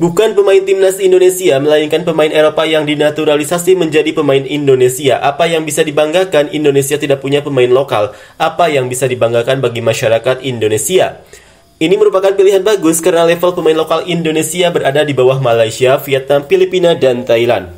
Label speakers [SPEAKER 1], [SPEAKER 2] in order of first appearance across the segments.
[SPEAKER 1] Bukan pemain timnas Indonesia, melainkan pemain Eropa yang dinaturalisasi menjadi pemain Indonesia. Apa yang bisa dibanggakan, Indonesia tidak punya pemain lokal. Apa yang bisa dibanggakan bagi masyarakat Indonesia? Ini merupakan pilihan bagus karena level pemain lokal Indonesia berada di bawah Malaysia, Vietnam, Filipina, dan Thailand.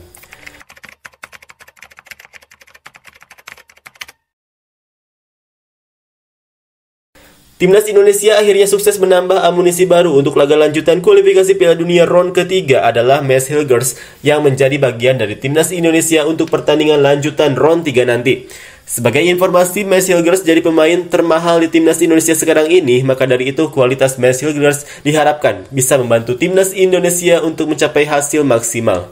[SPEAKER 1] Timnas Indonesia akhirnya sukses menambah amunisi baru untuk laga lanjutan kualifikasi Piala Dunia round ketiga adalah Mes Hilgers yang menjadi bagian dari Timnas Indonesia untuk pertandingan lanjutan round 3 nanti. Sebagai informasi, Mes Hilgers jadi pemain termahal di timnas Indonesia sekarang ini, maka dari itu kualitas Mes Hilgers diharapkan bisa membantu timnas Indonesia untuk mencapai hasil maksimal.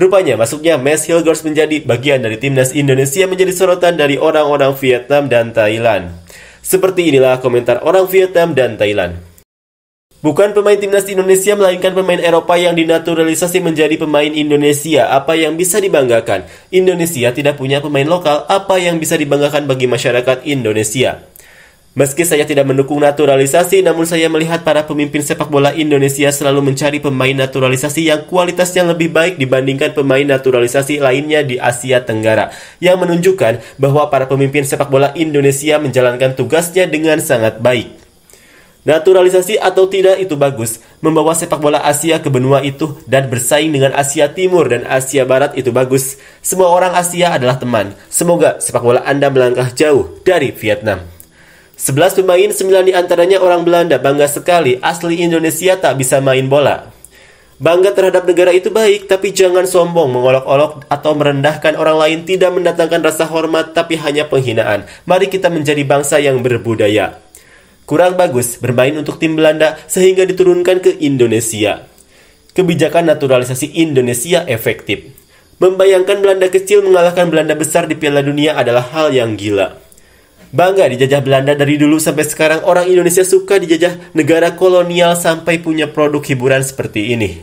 [SPEAKER 1] Rupanya masuknya Mes Hilgers menjadi bagian dari timnas Indonesia menjadi sorotan dari orang-orang Vietnam dan Thailand. Seperti inilah komentar orang Vietnam dan Thailand. Bukan pemain timnas Indonesia melainkan pemain Eropa yang dinaturalisasi menjadi pemain Indonesia. Apa yang bisa dibanggakan? Indonesia tidak punya pemain lokal, apa yang bisa dibanggakan bagi masyarakat Indonesia? Meski saya tidak mendukung naturalisasi, namun saya melihat para pemimpin sepak bola Indonesia selalu mencari pemain naturalisasi yang kualitasnya lebih baik dibandingkan pemain naturalisasi lainnya di Asia Tenggara, yang menunjukkan bahwa para pemimpin sepak bola Indonesia menjalankan tugasnya dengan sangat baik. Naturalisasi atau tidak itu bagus, membawa sepak bola Asia ke benua itu dan bersaing dengan Asia Timur dan Asia Barat itu bagus. Semua orang Asia adalah teman. Semoga sepak bola Anda melangkah jauh dari Vietnam. 11 pemain, 9 diantaranya orang Belanda bangga sekali asli Indonesia tak bisa main bola. Bangga terhadap negara itu baik, tapi jangan sombong, mengolok-olok, atau merendahkan orang lain tidak mendatangkan rasa hormat, tapi hanya penghinaan. Mari kita menjadi bangsa yang berbudaya. Kurang bagus bermain untuk tim Belanda sehingga diturunkan ke Indonesia. Kebijakan naturalisasi Indonesia efektif. Membayangkan Belanda kecil mengalahkan Belanda besar di Piala Dunia adalah hal yang gila. Bangga dijajah Belanda dari dulu sampai sekarang orang Indonesia suka dijajah negara kolonial sampai punya produk hiburan seperti ini.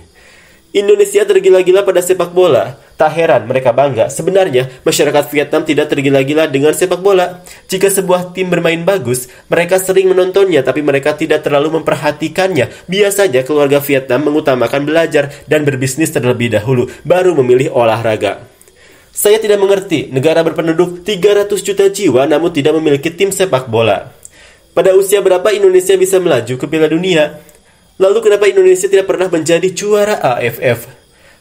[SPEAKER 1] Indonesia tergila-gila pada sepak bola. Tak heran mereka bangga. Sebenarnya, masyarakat Vietnam tidak tergila-gila dengan sepak bola. Jika sebuah tim bermain bagus, mereka sering menontonnya tapi mereka tidak terlalu memperhatikannya. Biasanya keluarga Vietnam mengutamakan belajar dan berbisnis terlebih dahulu, baru memilih olahraga. Saya tidak mengerti, negara berpenduduk 300 juta jiwa namun tidak memiliki tim sepak bola. Pada usia berapa Indonesia bisa melaju ke Piala Dunia? Lalu kenapa Indonesia tidak pernah menjadi juara AFF?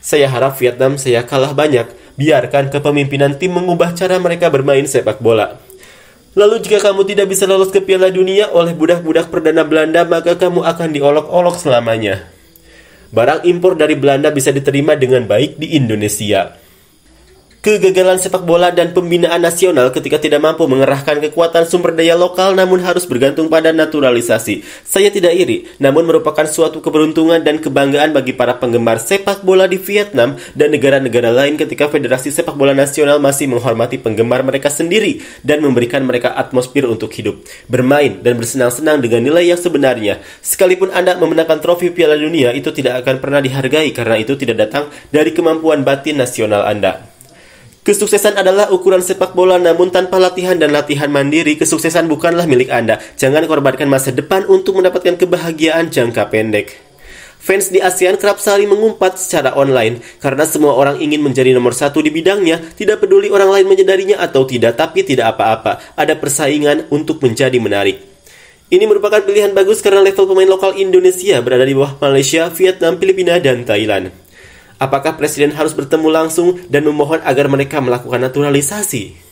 [SPEAKER 1] Saya harap Vietnam saya kalah banyak. Biarkan kepemimpinan tim mengubah cara mereka bermain sepak bola. Lalu jika kamu tidak bisa lolos ke Piala Dunia oleh budak-budak perdana Belanda, maka kamu akan diolok-olok selamanya. Barang impor dari Belanda bisa diterima dengan baik di Indonesia. Kegagalan sepak bola dan pembinaan nasional ketika tidak mampu mengerahkan kekuatan sumber daya lokal namun harus bergantung pada naturalisasi. Saya tidak iri, namun merupakan suatu keberuntungan dan kebanggaan bagi para penggemar sepak bola di Vietnam dan negara-negara lain ketika Federasi Sepak Bola Nasional masih menghormati penggemar mereka sendiri dan memberikan mereka atmosfer untuk hidup, bermain, dan bersenang-senang dengan nilai yang sebenarnya. Sekalipun Anda memenangkan trofi Piala Dunia, itu tidak akan pernah dihargai karena itu tidak datang dari kemampuan batin nasional Anda. Kesuksesan adalah ukuran sepak bola, namun tanpa latihan dan latihan mandiri, kesuksesan bukanlah milik Anda. Jangan korbankan masa depan untuk mendapatkan kebahagiaan jangka pendek. Fans di ASEAN kerap saling mengumpat secara online karena semua orang ingin menjadi nomor satu di bidangnya, tidak peduli orang lain menyadarinya atau tidak, tapi tidak apa-apa. Ada persaingan untuk menjadi menarik. Ini merupakan pilihan bagus karena level pemain lokal Indonesia berada di bawah Malaysia, Vietnam, Filipina, dan Thailand. Apakah presiden harus bertemu langsung dan memohon agar mereka melakukan naturalisasi?